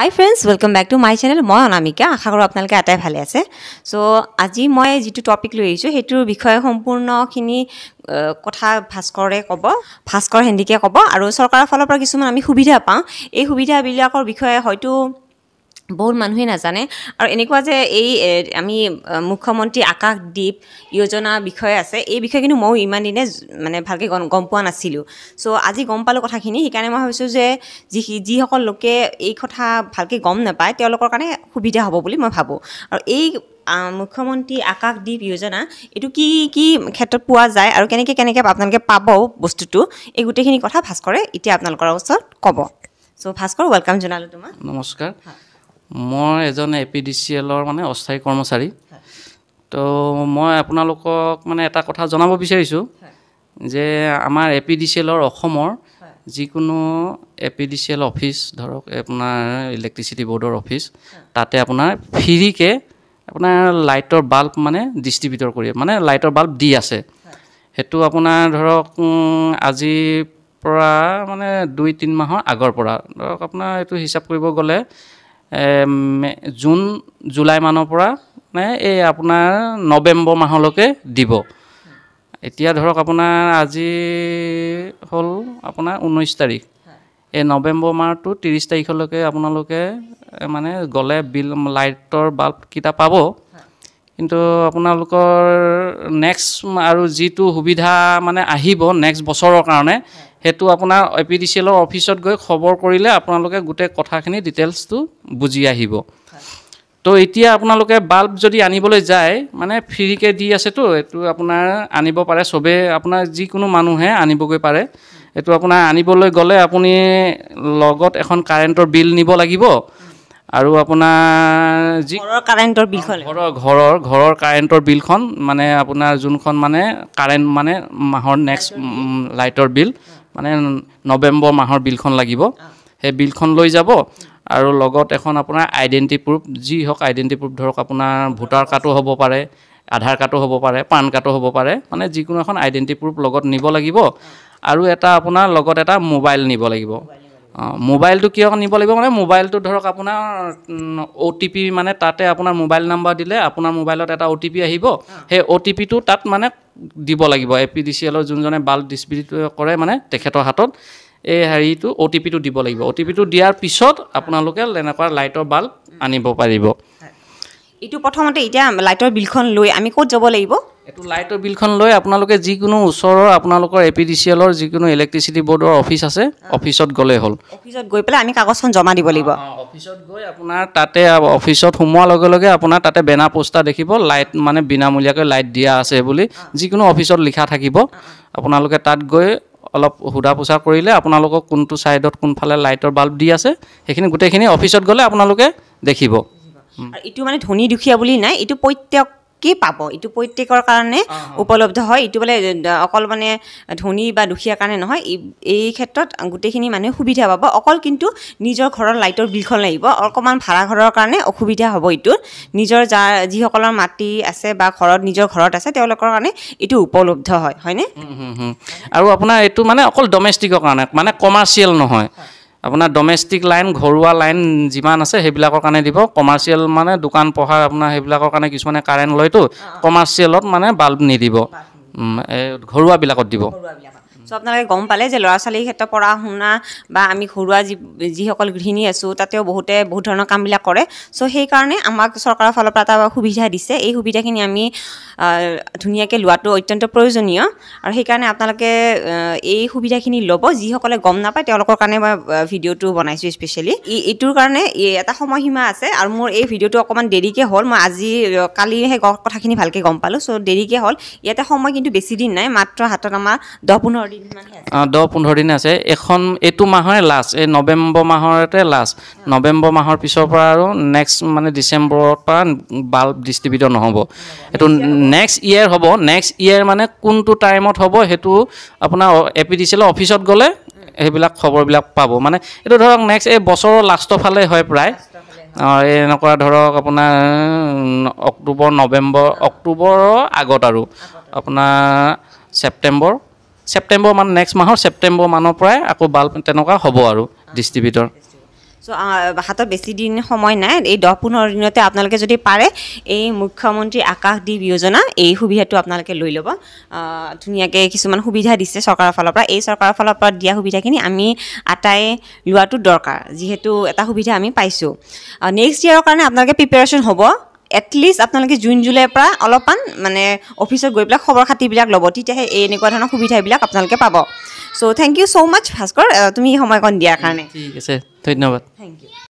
high friends welcome back to my channel মই অনামিকা আশা কৰোঁ আপোনালোকে আটাই ভালে আছে চ' আজি মই যিটো টপিক লৈ আহিছোঁ সেইটোৰ বিষয়ে সম্পূৰ্ণখিনি কথা ভাস্কৰে ক'ব ভাস্কৰ হেণ্ডিকে ক'ব আৰু চৰকাৰৰ ফালৰ পৰা কিছুমান আমি সুবিধা পাওঁ এই সুবিধাবিলাকৰ বিষয়ে হয়তো বহুত মানুহে নাজানে আৰু এনেকুৱা যে এই আমি মুখ্যমন্ত্ৰী আকাশদ্বীপ য়োজনাৰ বিষয়ে আছে এই বিষয়ে কিন্তু ময়ো ইমান দিনে মানে ভালকৈ গম গম পোৱা নাছিলোঁ চ' আজি গম পালোঁ কথাখিনি সেইকাৰণে মই ভাবিছোঁ যে যি যিসকল লোকে এই কথা ভালকৈ গম নাপায় তেওঁলোকৰ কাৰণে সুবিধা হ'ব বুলি মই ভাবোঁ আৰু এই মুখ্যমন্ত্ৰী আকাশদ্বীপ য়োজনা এইটো কি কি ক্ষেত্ৰত পোৱা যায় আৰু কেনেকৈ কেনেকৈ আপোনালোকে পাব বস্তুটো এই গোটেইখিনি কথা ভাস্কৰে এতিয়া আপোনালোকৰ ওচৰত ক'ব চ' ভাস্কৰ ৱেলকাম জনালোঁ তোমাক নমস্কাৰ মই এজন এ পি ডি চি এলৰ মানে অস্থায়ী কৰ্মচাৰী তো মই আপোনালোকক মানে এটা কথা জনাব বিচাৰিছোঁ যে আমাৰ এ পি ডি চি এলৰ অসমৰ যিকোনো A P D C L office ধৰক আপোনাৰ ইলেক্ট্ৰিচিটি বৰ্ডৰ অফিচ তাতে আপোনাৰ ফ্ৰীকৈ আপোনাৰ লাইটৰ বাল্ব মানে ডিষ্ট্ৰিবিউটৰ কৰি মানে লাইটৰ বাল্ব দি আছে সেইটো আপোনাৰ ধৰক আজিৰ পৰা মানে দুই তিনি মাহৰ আগৰ পৰা ধৰক আপোনাৰ এইটো হিচাপ কৰিব গ'লে জুন জুলাই মানৰ পৰা মানে এই আপোনাৰ নৱেম্বৰ মাহলৈকে দিব এতিয়া ধৰক আপোনাৰ আজি হ'ল আপোনাৰ ঊনৈছ তাৰিখ এই নৱেম্বৰ মাহটো ত্ৰিছ তাৰিখলৈকে আপোনালোকে মানে গ'লে বিল লাইটৰ বাল্বকেইটা পাব কিন্তু আপোনালোকৰ নেক্সট আৰু যিটো সুবিধা মানে আহিব নেক্সট বছৰৰ কাৰণে সেইটো আপোনাৰ এ পি ডি চি এলৰ অফিচত গৈ খবৰ কৰিলে আপোনালোকে গোটেই কথাখিনি ডিটেইলছটো বুজি আহিব তো এতিয়া আপোনালোকে বাল্ব যদি আনিবলৈ যায় মানে ফ্ৰীকৈ দি আছেতো এইটো আপোনাৰ আনিব পাৰে চবেই আপোনাৰ যিকোনো মানুহে আনিবগৈ পাৰে এইটো আপোনাৰ আনিবলৈ গ'লে আপুনি লগত এখন কাৰেণ্টৰ বিল নিব লাগিব আৰু আপোনাৰ যি কাৰেণ্টৰ বিলখন ঘৰৰ ঘৰৰ ঘৰৰ কাৰেণ্টৰ বিলখন মানে আপোনাৰ যোনখন মানে কাৰেণ্ট মানে মাহৰ নেক্সট লাইটৰ বিল মানে নৱেম্বৰ মাহৰ বিলখন লাগিব সেই বিলখন লৈ যাব আৰু লগত এখন আপোনাৰ আইডেণ্টি প্ৰুফ যি হওক আইডেণ্টি প্ৰুফ ধৰক আপোনাৰ ভোটাৰ কাৰ্ডো হ'ব পাৰে আধাৰ কাৰ্ডো হ'ব পাৰে পান কাৰ্ডো হ'ব পাৰে মানে যিকোনো এখন আইডেণ্টি প্ৰুফ লগত নিব লাগিব আৰু এটা আপোনাৰ লগত এটা মোবাইল নিব লাগিব মোবাইলটো কিয় নিব লাগিব মানে মোবাইলটো ধৰক আপোনাৰ অ' টি পি মানে তাতে আপোনাৰ মোবাইল নাম্বাৰ দিলে আপোনাৰ মোবাইলত এটা অ' টি পি আহিব সেই অ' টি পিটো তাত মানে দিব লাগিব এ পি ডি চি এলৰ যোনজনে বাল্ব ডিষ্ট্ৰিবিউট কৰে মানে তেখেতৰ হাতত এই হেৰিটো অ' টি পিটো দিব লাগিব অ' টি পিটো দিয়াৰ পিছত আপোনালোকে তেনেকুৱা লাইটৰ বাল্ব আনিব পাৰিব এইটো প্ৰথমতে এতিয়া লাইটৰ বিলখন লৈ আমি ক'ত যাব লাগিব এইটো লাইটৰ বিলখন লৈ আপোনালোকে যিকোনো ওচৰৰ আপোনালোকৰ এ পি ডি চি এলৰ যিকোনো ইলেক্ট্ৰিচিটি বৰ্ডৰ অফিচ আছে অফিচত গ'লে হ'ল অফিচত গৈ পেলাই আমি কাগজখন জমা দিব লাগিব অফিচত গৈ আপোনাৰ তাতে অফিচত সোমোৱাৰ লগে লগে আপোনাৰ তাতে বেনাৰ পোষ্টাৰ দেখিব লাইট মানে বিনামূলীয়াকৈ লাইট দিয়া আছে বুলি যিকোনো অফিচত লিখা থাকিব আপোনালোকে তাত গৈ অলপ সোধা পোছা কৰিলে আপোনালোকক কোনটো ছাইডত কোনফালে লাইটৰ বাল্ব দি আছে সেইখিনি গোটেইখিনি অফিচত গ'লে আপোনালোকে দেখিব এইটো মানে ধনী দুখীয়া বুলি নাই এইটো প্ৰত্যেক কি পাব এইটো প্ৰত্যেকৰ কাৰণে উপলব্ধ হয় এইটো বোলে অকল মানে ধনী বা দুখীয়াৰ কাৰণে নহয় এই ক্ষেত্ৰত গোটেইখিনি মানুহে সুবিধা পাব অকল কিন্তু নিজৰ ঘৰৰ লাইটৰ বিলখন লাগিব অকণমান ভাড়াঘৰৰ কাৰণে অসুবিধা হ'ব এইটো নিজৰ যাৰ যিসকলৰ মাটি আছে বা ঘৰত নিজৰ ঘৰত আছে তেওঁলোকৰ কাৰণে এইটো উপলব্ধ হয় হয়নে আৰু আপোনাৰ এইটো মানে অকল ডমেষ্টিকৰ কাৰণে মানে কমাৰ্চিয়েল নহয় আপোনাৰ ডমেষ্টিক লাইন ঘৰুৱা লাইন যিমান আছে সেইবিলাকৰ কাৰণে দিব কমাৰ্চিয়েল মানে দোকান পোহাৰ আপোনাৰ সেইবিলাকৰ কাৰণে কিছুমানে কাৰেণ্ট লয়তো কমাৰ্চিয়েলত মানে বাল্ব নিদিব ঘৰুৱাবিলাকত দিব চ' আপোনালোকে গম পালে যে ল'ৰা ছোৱালীৰ ক্ষেত্ৰত পঢ়া শুনা বা আমি ঘৰুৱা যি যিসকল গৃহিণী আছোঁ তাতেও বহুতে বহুত ধৰণৰ কামবিলাক কৰে চ' সেইকাৰণে আমাক চৰকাৰৰ ফালৰ পৰা এটা সুবিধা দিছে এই সুবিধাখিনি আমি ধুনীয়াকৈ লোৱাটো অত্যন্ত প্ৰয়োজনীয় আৰু সেইকাৰণে আপোনালোকে এই সুবিধাখিনি ল'ব যিসকলে গম নাপায় তেওঁলোকৰ কাৰণে মই ভিডিঅ'টো বনাইছোঁ স্পেচিয়েলি এইটোৰ কাৰণে এটা সময়সীমা আছে আৰু মোৰ এই ভিডিঅ'টো অকণমান দেৰিকৈ হ'ল মই আজি কালি সেই কথাখিনি ভালকৈ গম পালোঁ চ' দেৰিকৈ হ'ল ইয়াতে সময় কিন্তু বেছি দিন নাই মাত্ৰ হাতত আমাৰ দহ পোন্ধৰ দিন দহ পোন্ধৰ দিন আছে এখন এইটো মাহৰে লাষ্ট এই নৱেম্বৰ মাহৰতে লাষ্ট নৱেম্বৰ মাহৰ পিছৰ পৰা আৰু নেক্সট মানে ডিচেম্বৰৰ পৰা বাল্ব ডিষ্ট্ৰিবিউটৰ নহ'ব এইটো নেক্সট ইয়েৰ হ'ব নেক্সট ইয়েৰ মানে কোনটো টাইমত হ'ব সেইটো আপোনাৰ এ পি ডি চি চিলৰ অফিচত গ'লে সেইবিলাক খবৰবিলাক পাব মানে এইটো ধৰক নেক্সট এই বছৰৰ লাষ্টৰ ফালে হয় প্ৰায় অঁ এই এনেকুৱা ধৰক আপোনাৰ অক্টোবৰ নৱেম্বৰ অক্টোবৰৰ আগত আৰু আপোনাৰ ছেপ্টেম্বৰ ছেপ্টেম্বৰ মান নেক্সট মাহৰ ছেপ্টেম্বৰ মানৰ পৰাই আকৌ বাল্ব তেনেকুৱা হ'ব আৰু ডিষ্ট্ৰিবিউটৰ চ' হাতত বেছি দিন সময় নাই এই দহ পোন্ধৰ দিনতে আপোনালোকে যদি পাৰে এই মুখ্যমন্ত্ৰী আকাশদ্বীপ যোজনা এই সুবিধাটো আপোনালোকে লৈ ল'ব ধুনীয়াকৈ কিছুমান সুবিধা দিছে চৰকাৰৰ ফালৰ পৰা এই চৰকাৰৰ ফালৰ পৰা দিয়া সুবিধাখিনি আমি আটাই লোৱাটো দৰকাৰ যিহেতু এটা সুবিধা আমি পাইছোঁ নেক্সট ইয়াৰৰ কাৰণে আপোনালোকে প্ৰিপেৰেশ্যন হ'ব এটলিষ্ট আপোনালোকে জুন জুলাইৰ পৰা অলপমান মানে অফিচত গৈ পেলাই খবৰ খাতিবিলাক ল'ব তেতিয়াহে এই এনেকুৱা ধৰণৰ সুবিধাবিলাক আপোনালোকে পাব so' thank you so' much Bhaskar তুমি সময়কণ দিয়াৰ কাৰণে ঠিক আছে ধন্যবাদ থেংক ইউ